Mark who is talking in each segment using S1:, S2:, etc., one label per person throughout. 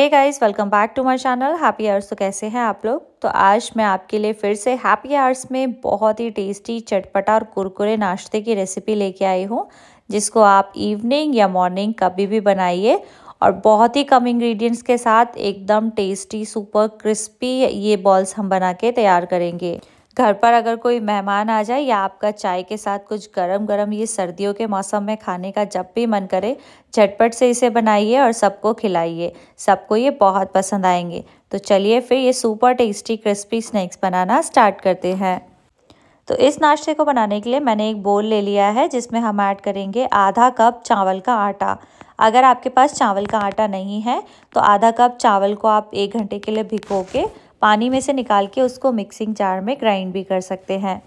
S1: hey guys welcome back to my channel happy hours तो कैसे हैं आप लोग तो आज मैं आपके लिए फिर से हैप्पी आवर्स में बहुत ही टेस्टी चटपटा और कुरकुरे नाश्ते की रेसिपी लेके आई हूँ जिसको आप इवनिंग या मॉर्निंग कभी भी बनाइए और बहुत ही कम इंग्रेडिएंट्स के साथ एकदम टेस्टी सुपर क्रिस्पी ये बॉल्स हम बना के तैयार करेंगे घर पर अगर कोई मेहमान आ जाए या आपका चाय के साथ कुछ गरम गरम ये सर्दियों के मौसम में खाने का जब भी मन करे झटपट से इसे बनाइए और सबको खिलाइए सबको ये बहुत पसंद आएंगे तो चलिए फिर ये सुपर टेस्टी क्रिस्पी स्नैक्स बनाना स्टार्ट करते हैं तो इस नाश्ते को बनाने के लिए मैंने एक बोल ले लिया है जिसमें हम ऐड करेंगे आधा कप चावल का आटा अगर आपके पास चावल का आटा नहीं है तो आधा कप चावल को आप एक घंटे के लिए भिगो के पानी में से निकाल के उसको मिक्सिंग जार में ग्राइंड भी कर सकते हैं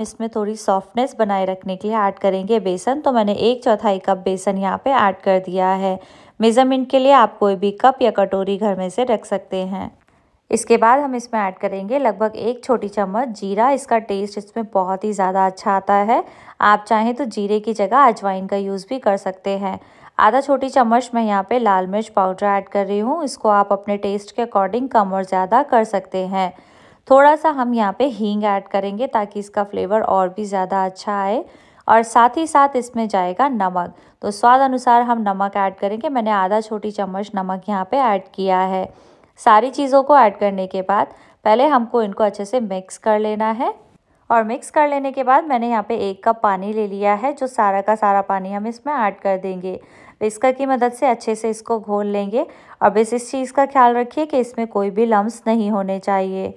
S1: इसमें थोड़ी सॉफ्टनेस बनाए रखने के लिए ऐड करेंगे बेसन तो मैंने एक चौथाई कप बेसन यहाँ पे ऐड कर दिया है मेज़रमेंट के लिए आप कोई भी कप या कटोरी घर में से रख सकते हैं इसके बाद हम इसमें ऐड करेंगे लगभग एक छोटी चम्मच जीरा इसका टेस्ट इसमें बहुत ही ज़्यादा अच्छा आता है आप चाहें तो जीरे की जगह अजवाइन का यूज़ भी कर सकते हैं आधा छोटी चम्मच मैं यहाँ पे लाल मिर्च पाउडर ऐड कर रही हूँ इसको आप अपने टेस्ट के अकॉर्डिंग कम और ज़्यादा कर सकते हैं थोड़ा सा हम यहाँ पर हींग ऐड करेंगे ताकि इसका फ्लेवर और भी ज़्यादा अच्छा आए और साथ ही साथ इसमें जाएगा नमक तो स्वाद अनुसार हम नमक ऐड करेंगे मैंने आधा छोटी चम्मच नमक यहाँ पर ऐड किया है सारी चीज़ों को ऐड करने के बाद पहले हमको इनको अच्छे से मिक्स कर लेना है और मिक्स कर लेने के बाद मैंने यहाँ पे एक कप पानी ले लिया है जो सारा का सारा पानी हम इसमें ऐड कर देंगे विस्कर की मदद से अच्छे से इसको घोल लेंगे और बस इस चीज़ का ख्याल रखिए कि इसमें कोई भी लम्स नहीं होने चाहिए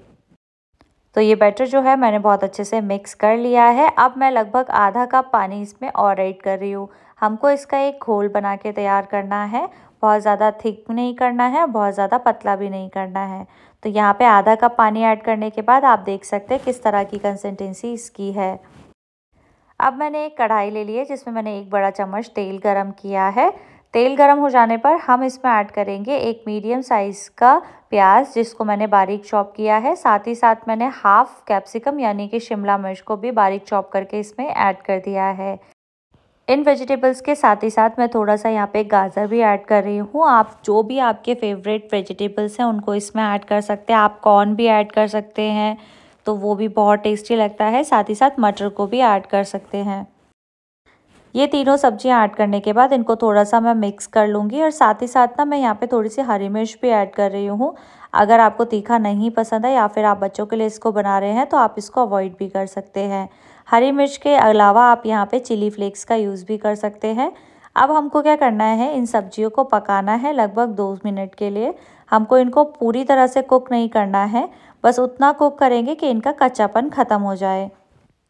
S1: तो ये बैटर जो है मैंने बहुत अच्छे से मिक्स कर लिया है अब मैं लगभग आधा कप पानी इसमें और ऐड कर रही हूँ हमको इसका एक घोल बना के तैयार करना है बहुत ज़्यादा थिक नहीं करना है बहुत ज़्यादा पतला भी नहीं करना है तो यहाँ पे आधा कप पानी ऐड करने के बाद आप देख सकते हैं किस तरह की कंसिस्टेंसी इसकी है अब मैंने एक कढ़ाई ले ली है जिसमें मैंने एक बड़ा चम्मच तेल गरम किया है तेल गरम हो जाने पर हम इसमें ऐड करेंगे एक मीडियम साइज़ का प्याज जिसको मैंने बारीक चॉप किया है साथ ही साथ मैंने हाफ़ कैप्सिकम यानी कि शिमला मिर्च को भी बारीक चॉप करके इसमें ऐड कर दिया है इन वेजिटेबल्स के साथ ही साथ मैं थोड़ा सा यहाँ पे गाजर भी ऐड कर रही हूँ आप जो भी आपके फेवरेट वेजिटेबल्स हैं उनको इसमें ऐड कर सकते हैं आप कॉर्न भी ऐड कर सकते हैं तो वो भी बहुत टेस्टी लगता है साथ ही साथ मटर को भी ऐड कर सकते हैं ये तीनों सब्ज़ियाँ ऐड करने के बाद इनको थोड़ा सा मैं मिक्स कर लूँगी और साथ ही साथ ना मैं यहाँ पे थोड़ी सी हरी मिर्च भी ऐड कर रही हूँ अगर आपको तीखा नहीं पसंद है या फिर आप बच्चों के लिए इसको बना रहे हैं तो आप इसको अवॉइड भी कर सकते हैं हरी मिर्च के अलावा आप यहाँ पे चिली फ्लेक्स का यूज़ भी कर सकते हैं अब हमको क्या करना है इन सब्जियों को पकाना है लगभग दो मिनट के लिए हमको इनको पूरी तरह से कुक नहीं करना है बस उतना कुक करेंगे कि इनका कच्चापन ख़त्म हो जाए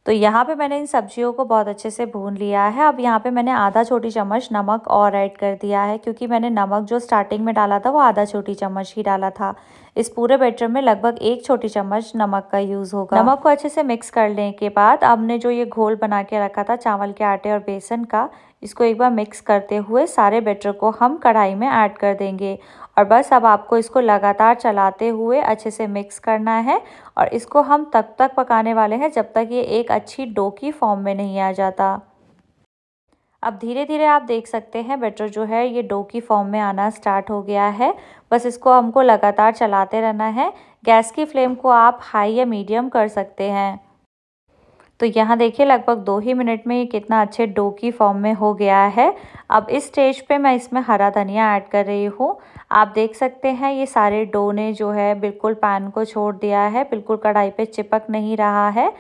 S1: तो यहाँ पे मैंने इन सब्जियों को बहुत अच्छे से भून लिया है अब यहाँ पे मैंने आधा छोटी चम्मच नमक और ऐड कर दिया है क्योंकि मैंने नमक जो स्टार्टिंग में डाला था वो आधा छोटी चम्मच ही डाला था इस पूरे बैटर में लगभग एक छोटी चम्मच नमक का यूज़ होगा नमक को अच्छे से मिक्स कर लेने के बाद आपने जो ये घोल बना के रखा था चावल के आटे और बेसन का इसको एक बार मिक्स करते हुए सारे बैटर को हम कढ़ाई में ऐड कर देंगे और बस अब आपको इसको लगातार चलाते हुए अच्छे से मिक्स करना है और इसको हम तब तक पकाने वाले हैं जब तक ये एक अच्छी डो की फॉर्म में नहीं आ जाता अब धीरे धीरे आप देख सकते हैं बैटर जो है ये डो की फॉर्म में आना स्टार्ट हो गया है बस इसको हमको लगातार चलाते रहना है गैस की फ्लेम को आप हाई या मीडियम कर सकते हैं तो यहाँ देखिए लगभग दो ही मिनट में ये कितना अच्छे डो की फॉर्म में हो गया है अब इस स्टेज पे मैं इसमें हरा धनिया ऐड कर रही हूँ आप देख सकते हैं ये सारे डो ने जो है बिल्कुल पैन को छोड़ दिया है बिल्कुल कढ़ाई पे चिपक नहीं रहा है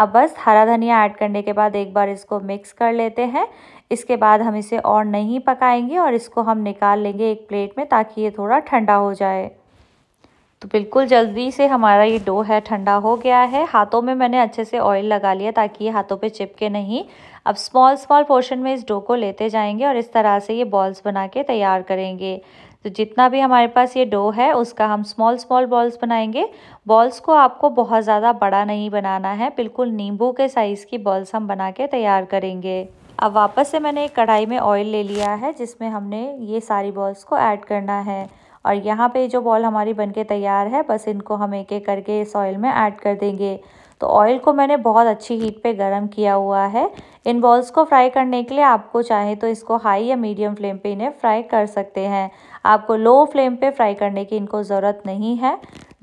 S1: अब बस हरा धनिया ऐड करने के बाद एक बार इसको मिक्स कर लेते हैं इसके बाद हम इसे और नहीं पकाएंगे और इसको हम निकाल लेंगे एक प्लेट में ताकि ये थोड़ा ठंडा हो जाए तो बिल्कुल जल्दी से हमारा ये डो है ठंडा हो गया है हाथों में मैंने अच्छे से ऑयल लगा लिया ताकि ये हाथों पे चिपके नहीं अब स्मॉल स्मॉल पोर्शन में इस डो को लेते जाएंगे और इस तरह से ये बॉल्स बना के तैयार करेंगे तो जितना भी हमारे पास ये डो है उसका हम स्मॉल स्मॉल बॉल्स बनाएंगे बॉल्स को आपको बहुत ज़्यादा बड़ा नहीं बनाना है बिल्कुल नींबू के साइज़ की बॉल्स हम बना के तैयार करेंगे अब वापस से मैंने एक कढ़ाई में ऑयल ले लिया है जिसमें हमने ये सारी बॉल्स को ऐड करना है और यहाँ पे जो बॉल हमारी बनके तैयार है बस इनको हम एक एक करके इस ऑयल में ऐड कर देंगे तो ऑयल को मैंने बहुत अच्छी हीट पे गरम किया हुआ है इन बॉल्स को फ्राई करने के लिए आपको चाहे तो इसको हाई या मीडियम फ्लेम पे इन्हें फ्राई कर सकते हैं आपको लो फ्लेम पे फ्राई करने की इनको ज़रूरत नहीं है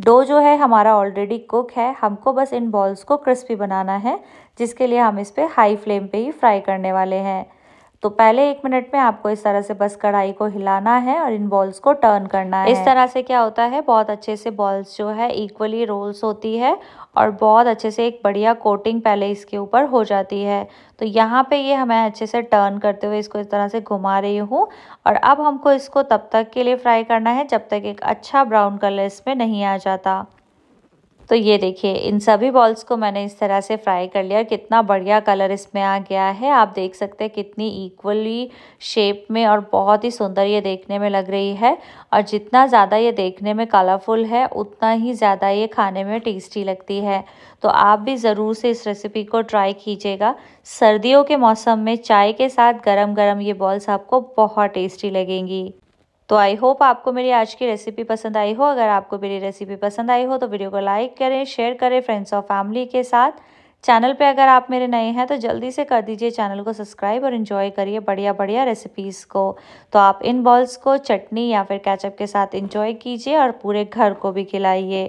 S1: डो जो है हमारा ऑलरेडी कुक है हमको बस इन बॉल्स को क्रिस्पी बनाना है जिसके लिए हम इस पर हाई फ्लेम पर ही फ्राई करने वाले हैं तो पहले एक मिनट में आपको इस तरह से बस कढ़ाई को हिलाना है और इन बॉल्स को टर्न करना है इस तरह से क्या होता है बहुत अच्छे से बॉल्स जो है इक्वली रोल्स होती है और बहुत अच्छे से एक बढ़िया कोटिंग पहले इसके ऊपर हो जाती है तो यहाँ पे ये हमें अच्छे से टर्न करते हुए इसको इस तरह से घुमा रही हूँ और अब हमको इसको तब तक के लिए फ्राई करना है जब तक एक अच्छा ब्राउन कलर इसमें नहीं आ जाता तो ये देखिए इन सभी बॉल्स को मैंने इस तरह से फ्राई कर लिया कितना बढ़िया कलर इसमें आ गया है आप देख सकते हैं कितनी इक्वली शेप में और बहुत ही सुंदर ये देखने में लग रही है और जितना ज़्यादा ये देखने में कलरफुल है उतना ही ज़्यादा ये खाने में टेस्टी लगती है तो आप भी ज़रूर से इस रेसिपी को ट्राई कीजिएगा सर्दियों के मौसम में चाय के साथ गर्म गर्म ये बॉल्स आपको बहुत टेस्टी लगेंगी तो आई होप आपको मेरी आज की रेसिपी पसंद आई हो अगर आपको मेरी रेसिपी पसंद आई हो तो वीडियो को लाइक करें शेयर करें फ्रेंड्स और फैमिली के साथ चैनल पे अगर आप मेरे नए हैं तो जल्दी से कर दीजिए चैनल को सब्सक्राइब और इन्जॉय करिए बढ़िया बढ़िया रेसिपीज़ को तो आप इन बॉल्स को चटनी या फिर कैचअप के साथ इन्जॉय कीजिए और पूरे घर को भी खिलाइए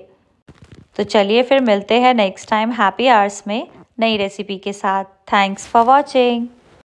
S1: तो चलिए फिर मिलते हैं नेक्स्ट टाइम हैप्पी आवर्स में नई रेसिपी के साथ थैंक्स फॉर वॉचिंग